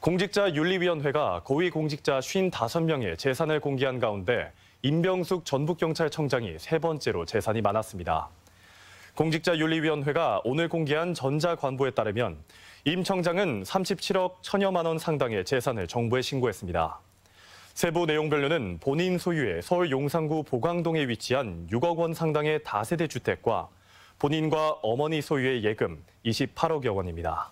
공직자윤리위원회가 고위공직자 55명의 재산을 공개한 가운데 임병숙 전북경찰청장이 세 번째로 재산이 많았습니다. 공직자윤리위원회가 오늘 공개한 전자관보에 따르면 임 청장은 37억 천여만 원 상당의 재산을 정부에 신고했습니다. 세부 내용별로는 본인 소유의 서울 용산구 보광동에 위치한 6억 원 상당의 다세대 주택과 본인과 어머니 소유의 예금 28억여 원입니다.